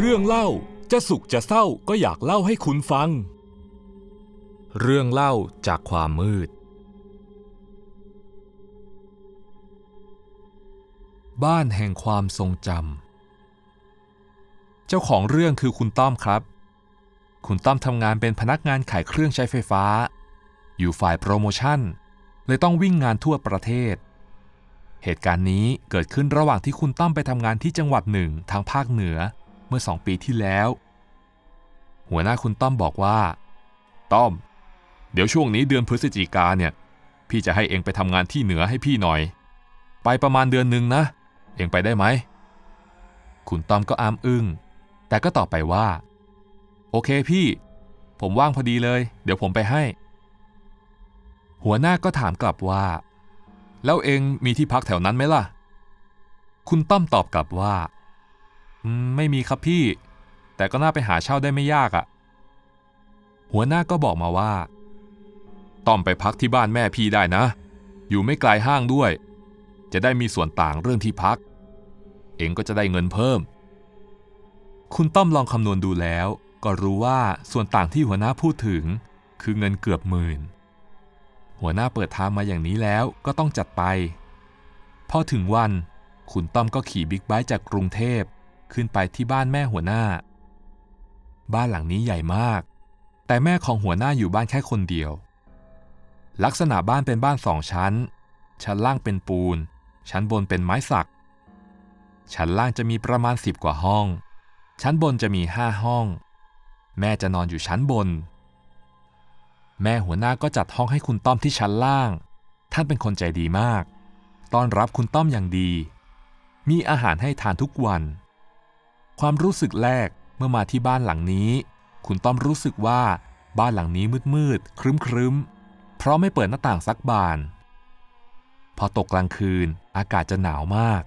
เรื่องเล่าจะสุขจะเศร้าก็อยากเล่าให้คุณฟัง เรื่องเล่าจากความมืด บ้านแห่งความทรงจำเจ้าของเรื่องคือคุณต้อมครับ คุณต้อมทำงานเป็นพนักงานขายเครื่องใช้ไฟฟ้า อยู่ฝ่ายโปรโมชั่นเลยต้องวิ่งงานทั่วประเทศ เหตุการณ์นี้เกิดขึ้นระหว่างที่คุณต้อมไปทำงานที่จังหวัดหนึ่งทางภาคเหนือเมื่อสองปีที่แล้ว หัวหน้าคุณต้อมบอกว่า ต้อม เดี๋ยวช่วงนี้เดือนพฤศจิกาเนี่ย พี่จะให้เองไปทำงานที่เหนือให้พี่หน่อยไปประมาณเดือนหนึ่งนะเองไปได้ไหมคุณต้อมก็อ้ามอึง้งแต่ก็ตอบไปว่า โอเคพี่ ผมว่างพอดีเลย เดี๋ยวผมไปให้ หัวหน้าก็ถามกลับว่า แล้วเองมีที่พักแถวนั้นไหมล่ะ คุณต้อมตอบกลับว่าไม่มีครับพี่ แต่ก็น่าไปหาเช่าได้ไม่ยากอะ่ะ หัวหน้าก็บอกมาว่า ต้อมไปพักที่บ้านแม่พี่ได้นะ อยู่ไม่ไกลห้างด้วย จะได้มีส่วนต่างเรื่องที่พัก เองก็จะได้เงินเพิ่ม คุณต้อมลองคำนวณดูแล้ว ก็รู้ว่าส่วนต่างที่หัวหน้าพูดถึง คือเงินเกือบหมื่น หัวหน้าเปิดทางมาอย่างนี้แล้วก็ต้องจัดไป พอถึงวันคุณต้อมก็ขี่บิ๊กไบค์จากกรุงเทพขึ้นไปที่บ้านแม่หัวหน้า บ้านหลังนี้ใหญ่มาก แต่แม่ของหัวหน้าอยู่บ้านแค่คนเดียว ลักษณะบ้านเป็นบ้านสองชั้น ชั้นล่างเป็นปูน ชั้นบนเป็นไม้สัก ชั้นล่างจะมีประมาณสิบกว่าห้อง ชั้นบนจะมีห้าห้อง แม่จะนอนอยู่ชั้นบน แม่หัวหน้าก็จัดห้องให้คุณต้อมที่ชั้นล่าง ท่านเป็นคนใจดีมากต้อนรับคุณต้อมอย่างดี มีอาหารให้ทานทุกวันความรู้สึกแรกเมื่อมาที่บ้านหลังนี้ คุณต้อมรู้สึกว่าบ้านหลังนี้มืดๆครึ้มๆเพราะไม่เปิดหน้าต่างสักบาน พอตกกลางคืนอากาศจะหนาวมาก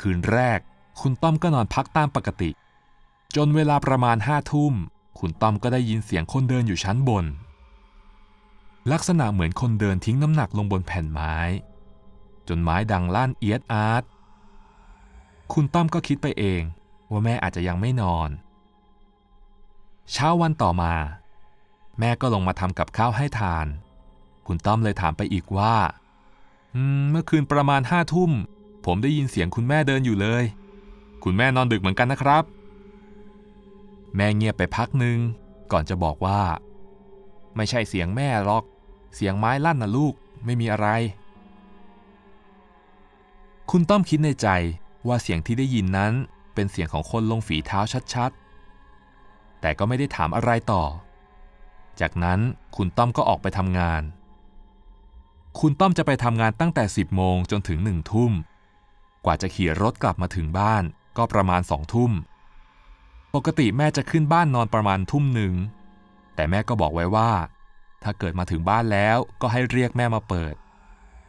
คืนแรก คุณต้อมก็นอนพักตามปกติ จนเวลาประมาณห้าทุ่มคุณต้อมก็ได้ยินเสียงคนเดินอยู่ชั้นบน ลักษณะเหมือนคนเดินทิ้งน้ำหนักลงบนแผ่นไม้ จนไม้ดังลั่นเอียดอาร์ตคุณต้อมก็คิดไปเองว่าแม่อาจจะยังไม่นอน เช้าวันต่อมา แม่ก็ลงมาทำกับข้าวให้ทาน คุณต้อมเลยถามไปอีกว่าเมื่อคืนประมาณห้าทุ่ม ผมได้ยินเสียงคุณแม่เดินอยู่เลย คุณแม่นอนดึกเหมือนกันนะครับ แม่เงียบไปพักหนึ่งก่อนจะบอกว่า ไม่ใช่เสียงแม่หรอก เสียงไม้ลั่นนะลูก ไม่มีอะไร คุณต้อมคิดในใจว่าเสียงที่ได้ยินนั้นเป็นเสียงของคนลงฝีเท้าชัดๆ แต่ก็ไม่ได้ถามอะไรต่อ จากนั้นคุณต้อมก็ออกไปทำงาน คุณต้อมจะไปทำงานตั้งแต่ 10โมงจนถึงหนึ่งทุ่ม กว่าจะขี่รถกลับมาถึงบ้าน ก็ประมาณสองทุ่ม ปกติแม่จะขึ้นบ้านนอนประมาณทุ่มหนึ่ง แต่แม่ก็บอกไว้ว่า ถ้าเกิดมาถึงบ้านแล้วก็ให้เรียกแม่มาเปิด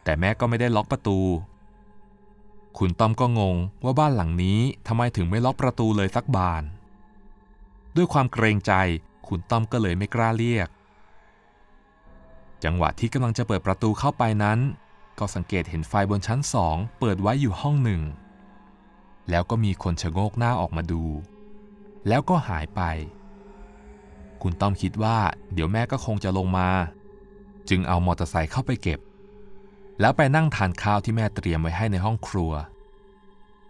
แต่แม่ก็ไม่ได้ล็อกประตูคุณต้อมก็งงว่าบ้านหลังนี้ทำไมถึงไม่ล็อกประตูเลยสักบาน ด้วยความเกรงใจคุณต้อมก็เลยไม่กล้าเรียก จังหวะที่กำลังจะเปิดประตูเข้าไปนั้น ก็สังเกตเห็นไฟบนชั้นสองเปิดไว้อยู่ห้องหนึ่ง แล้วก็มีคนชะโงกหน้าออกมาดู แล้วก็หายไป คุณต้อมคิดว่าเดี๋ยวแม่ก็คงจะลงมา จึงเอามอเตอร์ไซค์เข้าไปเก็บแล้วไปนั่งทานข้าวที่แม่เตรียมไว้ให้ในห้องครัว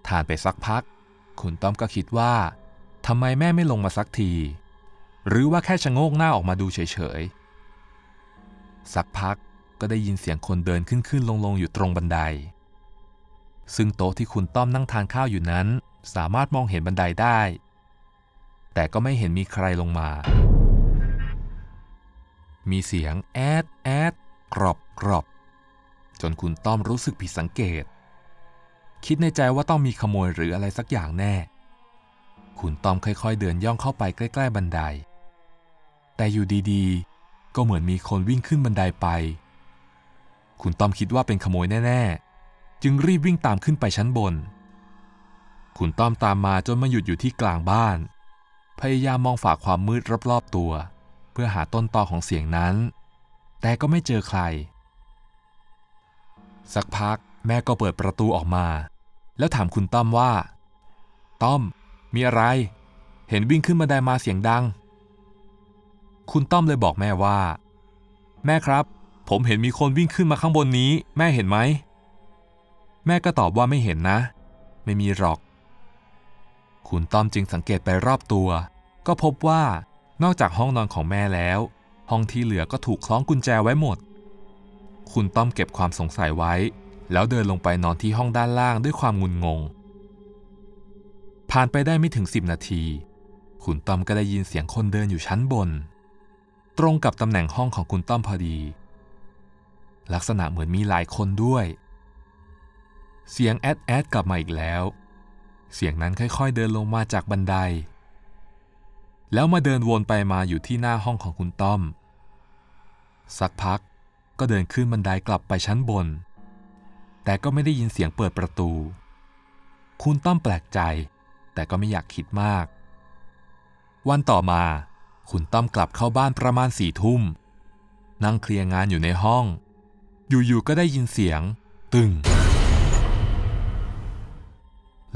ทานไปสักพัก คุณต้อมก็คิดว่าทำไมแม่ไม่ลงมาสักที หรือว่าแค่ชะโงกหน้าออกมาดูเฉยๆสักพักก็ได้ยินเสียงคนเดินขึ้นขึ้นลงๆอยู่ตรงบันได ซึ่งโต๊ะที่คุณต้อมนั่งทานข้าวอยู่นั้น สามารถมองเห็นบันไดได้ แต่ก็ไม่เห็นมีใครลงมา มีเสียงแอดแอดกรอบกรอบจนคุณต้อมรู้สึกผิดสังเกต คิดในใจว่าต้องมีขโมยหรืออะไรสักอย่างแน่ คุณต้อมค่อยๆเดินย่องเข้าไปใกล้ๆบันได แต่อยู่ดีๆ ก็เหมือนมีคนวิ่งขึ้นบันไดไป คุณต้อมคิดว่าเป็นขโมยแน่ๆ จึงรีบวิ่งตามขึ้นไปชั้นบน คุณต้อมตามมาจนมาหยุดอยู่ที่กลางบ้าน พยายามมองฝ่าความมืดรอบๆตัว เพื่อหาต้นตอของเสียงนั้น แต่ก็ไม่เจอใครสักพักแม่ก็เปิดประตูออกมา แล้วถามคุณต้อมว่า ต้อม มีอะไร เห็นวิ่งขึ้นมาได้มาเสียงดัง คุณต้อมเลยบอกแม่ว่า แม่ครับผมเห็นมีคนวิ่งขึ้นมาข้างบนนี้แม่เห็นไหม แม่ก็ตอบว่าไม่เห็นนะ ไม่มีหรอก คุณต้อมจึงสังเกตไปรอบตัว ก็พบว่า นอกจากห้องนอนของแม่แล้วห้องที่เหลือก็ถูกคล้องกุญแจไว้หมดคุณต้อมเก็บความสงสัยไว้ แล้วเดินลงไปนอนที่ห้องด้านล่างด้วยความงุนงง ผ่านไปได้ไม่ถึงสิบนาที คุณต้อมก็ได้ยินเสียงคนเดินอยู่ชั้นบน ตรงกับตำแหน่งห้องของคุณต้อมพอดี ลักษณะเหมือนมีหลายคนด้วย เสียงแอดแอดกลับมาอีกแล้ว เสียงนั้นค่อยๆเดินลงมาจากบันได แล้วมาเดินวนไปมาอยู่ที่หน้าห้องของคุณต้อม สักพักก็เดินขึ้นบันไดกลับไปชั้นบน แต่ก็ไม่ได้ยินเสียงเปิดประตู คุณต้อมแปลกใจแต่ก็ไม่อยากคิดมาก วันต่อมาคุณต้อมกลับเข้าบ้านประมาณสี่ทุ่ม นั่งเคลียร์งานอยู่ในห้อง อยู่ๆก็ได้ยินเสียงตึง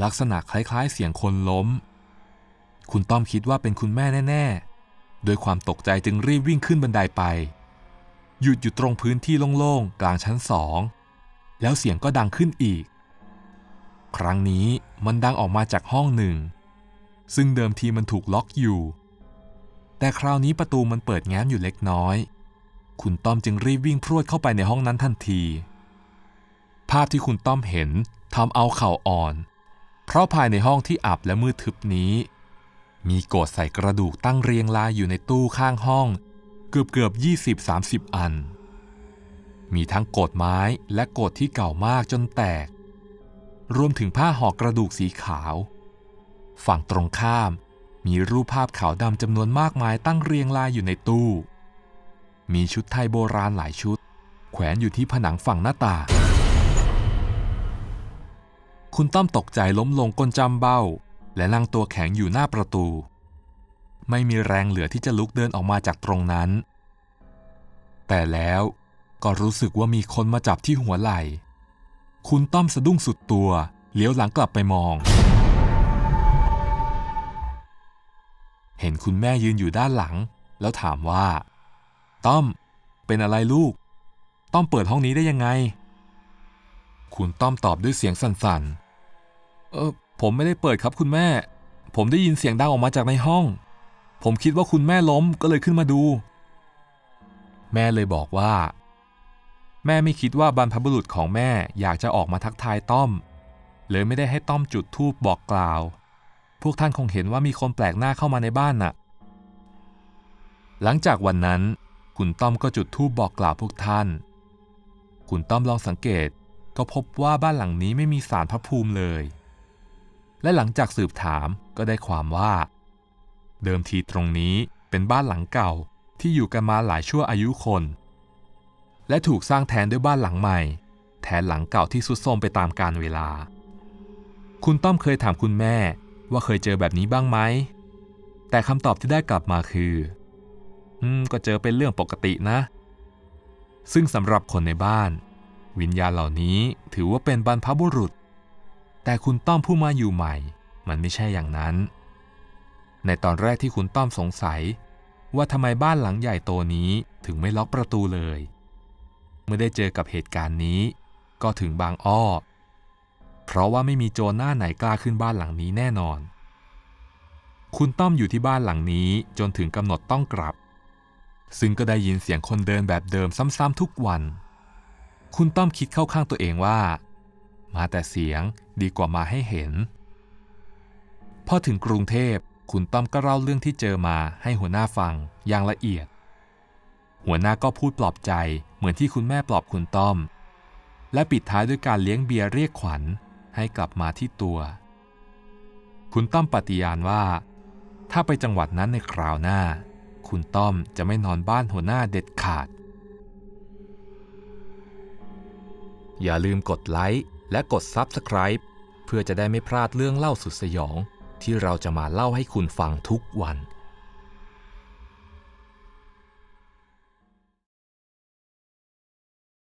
ลักษณะคล้ายๆเสียงคนล้ม คุณต้อมคิดว่าเป็นคุณแม่แน่ๆโดยความตกใจจึงรีบวิ่งขึ้นบันไดไปหยุดอยู่ตรงพื้นที่โล่งๆ กลางชั้นสอง แล้วเสียงก็ดังขึ้นอีก ครั้งนี้มันดังออกมาจากห้องหนึ่ง ซึ่งเดิมทีมันถูกล็อกอยู่ แต่คราวนี้ประตูมันเปิดแง้มอยู่เล็กน้อย คุณต้อมจึงรีบวิ่งพรวดเข้าไปในห้องนั้นทันที ภาพที่คุณต้อมเห็นทำเอาเข่าอ่อน เพราะภายในห้องที่อับและมืดทึบนี้ มีโกดใส่กระดูกตั้งเรียงรายอยู่ในตู้ข้างห้องเกือบเกือบ 20-30 อัน มีทั้งโกดไม้และโกดที่เก่ามากจนแตก รวมถึงผ้าห่อกระดูกสีขาว ฝั่งตรงข้าม มีรูปภาพขาวดำจำนวนมากมายตั้งเรียงรายอยู่ในตู้ มีชุดไทยโบราณหลายชุด แขวนอยู่ที่ผนังฝั่งหน้าต่างคุณต้อมตกใจล้มลงก้นจำเบ้า และนั่งตัวแข็งอยู่หน้าประตูไม่มีแรงเหลือที่จะลุกเดินออกมาจากตรงนั้น แต่แล้วก็รู้สึกว่ามีคนมาจับที่หัวไหล่คุณต้อมสะดุ้งสุดตัวเลี้ยวหลังกลับไปมอง เห็นคุณแม่ยืนอยู่ด้านหลังแล้วถามว่า ต้อม เป็นอะไรลูก ต้อมเปิดห้องนี้ได้ยังไง คุณต้อมตอบด้วยเสียงสั่น ๆ เออผมไม่ได้เปิดครับคุณแม่ ผมได้ยินเสียงดังออกมาจากในห้องผมคิดว่าคุณแม่ล้มก็เลยขึ้นมาดู แม่เลยบอกว่า แม่ไม่คิดว่าบรรพบุรุษของแม่อยากจะออกมาทักทายต้อมเลยไม่ได้ให้ต้อมจุดธูปบอกกล่าว พวกท่านคงเห็นว่ามีคนแปลกหน้าเข้ามาในบ้านน่ะ หลังจากวันนั้น คุณต้อมก็จุดธูปบอกกล่าวพวกท่าน คุณต้อมลองสังเกต ก็พบว่าบ้านหลังนี้ไม่มีสารพระภูมิเลย และหลังจากสืบถามก็ได้ความว่าเดิมทีตรงนี้เป็นบ้านหลังเก่าที่อยู่กันมาหลายชั่วอายุคน และถูกสร้างแทนด้วยบ้านหลังใหม่ แทนหลังเก่าที่สุดโทมไปตามกาลเวลา คุณต้อมเคยถามคุณแม่ว่าเคยเจอแบบนี้บ้างไหมแต่คำตอบที่ได้กลับมาคือ อืม ก็เจอเป็นเรื่องปกตินะ ซึ่งสำหรับคนในบ้าน วิญญาณเหล่านี้ถือว่าเป็นบรรพบุรุษ แต่คุณต้อมผู้มาอยู่ใหม่มันไม่ใช่อย่างนั้นในตอนแรกที่คุณต้อมสงสัย ว่าทำไมบ้านหลังใหญ่โตนี้ถึงไม่ล็อกประตูเลย เมื่อได้เจอกับเหตุการณ์นี้ ก็ถึงบางอ้อเพราะว่าไม่มีโจรหน้าไหนกล้าขึ้นบ้านหลังนี้แน่นอน คุณต้อมอยู่ที่บ้านหลังนี้จนถึงกำหนดต้องกลับ ซึ่งก็ได้ยินเสียงคนเดินแบบเดิมซ้ำๆทุกวัน คุณต้อมคิดเข้าข้างตัวเองว่า มาแต่เสียงดีกว่ามาให้เห็นพอถึงกรุงเทพคุณต้อมก็เล่าเรื่องที่เจอมาให้หัวหน้าฟังอย่างละเอียด หัวหน้าก็พูดปลอบใจเหมือนที่คุณแม่ปลอบคุณต้อม และปิดท้ายด้วยการเลี้ยงเบียร์เรียกขวัญให้กลับมาที่ตัว คุณต้อมปฏิญาณว่า ถ้าไปจังหวัดนั้นในคราวหน้า คุณต้อมจะไม่นอนบ้านหัวหน้าเด็ดขาด อย่าลืมกดไลค์และกด Subscribe เพื่อจะได้ไม่พลาดเรื่องเล่าสุดสยองที่เราจะมาเล่าให้คุณฟังทุกวัน